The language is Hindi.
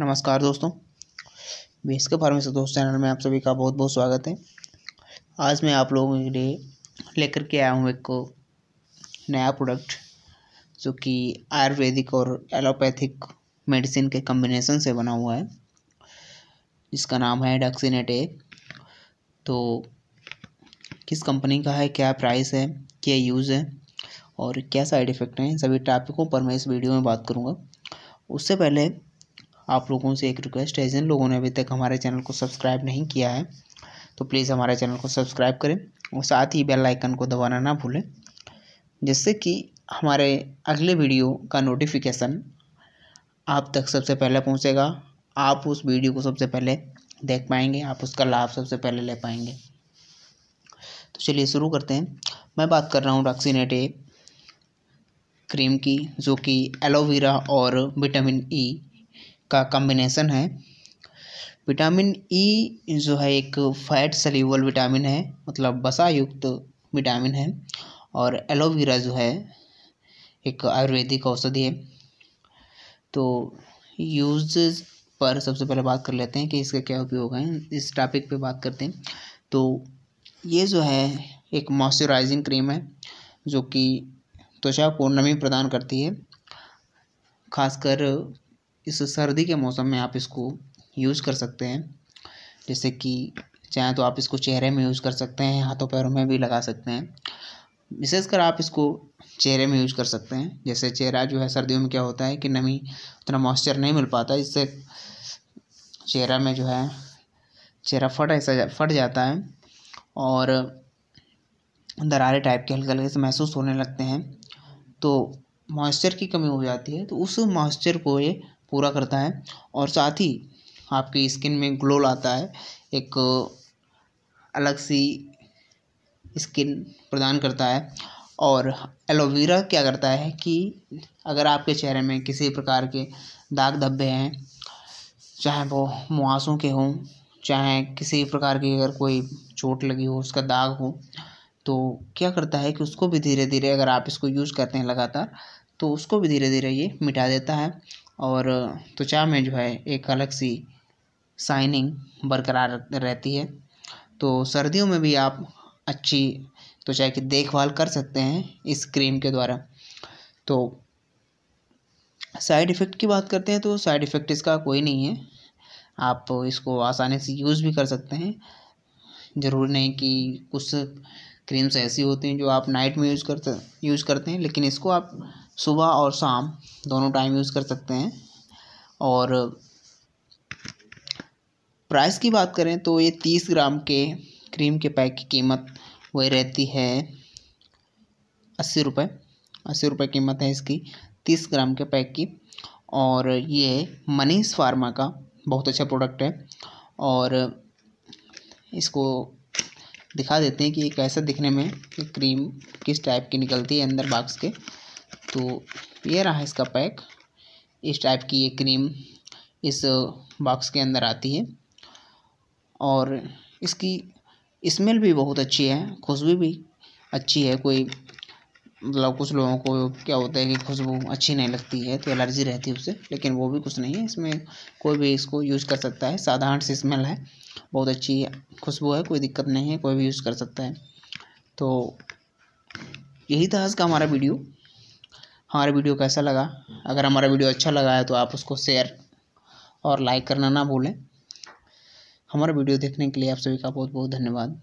नमस्कार दोस्तों बेस के फार्मेसी दोस्त चैनल में आप सभी का बहुत बहुत स्वागत है आज मैं आप लोगों के लिए लेकर के आया हूँ एक नया प्रोडक्ट जो कि आयुर्वेदिक और एलोपैथिक मेडिसिन के कम्बिनेसन से बना हुआ है जिसका नाम है डक्सीनेट ए तो किस कंपनी का है क्या प्राइस है क्या यूज़ है और क्या साइड इफ़ेक्ट हैं सभी टॉपिकों पर मैं इस वीडियो में बात करूँगा उससे पहले आप लोगों से एक रिक्वेस्ट है जिन लोगों ने अभी तक हमारे चैनल को सब्सक्राइब नहीं किया है तो प्लीज़ हमारे चैनल को सब्सक्राइब करें और साथ ही बेल आइकन को दबाना ना भूलें जिससे कि हमारे अगले वीडियो का नोटिफिकेशन आप तक सबसे पहले पहुंचेगा आप उस वीडियो को सबसे पहले देख पाएंगे आप उसका लाभ सबसे पहले ले पाएंगे तो चलिए शुरू करते हैं मैं बात कर रहा हूँ डॉक्सीनेट ए क्रीम की जो कि एलोवेरा और विटामिन ई e का कॉम्बिनेसन है विटामिन ई e जो है एक फैट सल्यूबल विटामिन है मतलब वसा युक्त विटामिन है और एलोवेरा जो है एक आयुर्वेदिक औषधि है तो यूज़ पर सबसे पहले बात कर लेते हैं कि इसका क्या उपयोग हैं इस टॉपिक पे बात करते हैं तो ये जो है एक मॉइस्चराइजिंग क्रीम है जो कि त्वचा को नमी प्रदान करती है खासकर इस सर्दी के मौसम में आप इसको यूज़ कर सकते हैं जैसे कि चाहे तो आप इसको चेहरे में यूज़ कर सकते हैं हाथों पैरों में भी लगा सकते हैं विशेषकर आप इसको चेहरे में यूज कर सकते हैं जैसे चेहरा जो है सर्दियों में क्या होता है कि नमी उतना मॉइस्चर नहीं मिल पाता इससे चेहरा में जो है चेहरा फट ऐसा फट जाता है और दरारे टाइप के हल्के हल्के से महसूस होने लगते हैं तो मॉइस्चर की कमी हो जाती है तो उस मॉइस्चर को ये पूरा करता है और साथ ही आपकी स्किन में ग्लो लाता है एक अलग सी स्किन प्रदान करता है और एलोवेरा क्या करता है कि अगर आपके चेहरे में किसी प्रकार के दाग धब्बे हैं चाहे वो मुआसों के हों चाहे किसी प्रकार की अगर कोई चोट लगी हो उसका दाग हो तो क्या करता है कि उसको भी धीरे धीरे अगर आप इसको यूज़ करते हैं लगातार तो उसको भी धीरे धीरे ये मिटा देता है और त्वचा तो में जो है एक अलग सी शाइनिंग बरकरार रहती है तो सर्दियों में भी आप अच्छी त्वचा तो की देखभाल कर सकते हैं इस क्रीम के द्वारा तो साइड इफ़ेक्ट की बात करते हैं तो साइड इफ़ेक्ट इसका कोई नहीं है आप इसको आसानी से यूज़ भी कर सकते हैं ज़रूर नहीं कि कुछ क्रीम्स ऐसी होती हैं जो आप नाइट में यूज़ करते यूज़ करते हैं लेकिन इसको आप सुबह और शाम दोनों टाइम यूज़ कर सकते हैं और प्राइस की बात करें तो ये तीस ग्राम के क्रीम के पैक की कीमत वही रहती है अस्सी रुपये अस्सी रुपये कीमत है इसकी तीस ग्राम के पैक की और ये मनीष फार्मा का बहुत अच्छा प्रोडक्ट है और इसको दिखा देते हैं कि ये कैसा दिखने में क्रीम किस टाइप की निकलती है अंदर बॉक्स के तो ये रहा इसका पैक इस टाइप की ये क्रीम इस बॉक्स के अंदर आती है और इसकी स्मेल भी बहुत अच्छी है खुशबू भी अच्छी है कोई मतलब कुछ लोगों को क्या होता है कि खुशबू अच्छी नहीं लगती है तो एलर्जी रहती है उससे लेकिन वो भी कुछ नहीं है इसमें कोई भी इसको यूज़ कर सकता है साधारण सी स्मेल है बहुत अच्छी खुशबू है कोई दिक्कत नहीं है कोई भी यूज़ कर सकता है तो यही था आज का हमारा वीडियो हमारा वीडियो कैसा लगा अगर हमारा वीडियो अच्छा लगा है तो आप उसको शेयर और लाइक करना ना भूलें हमारा वीडियो देखने के लिए आप सभी का बहुत बहुत धन्यवाद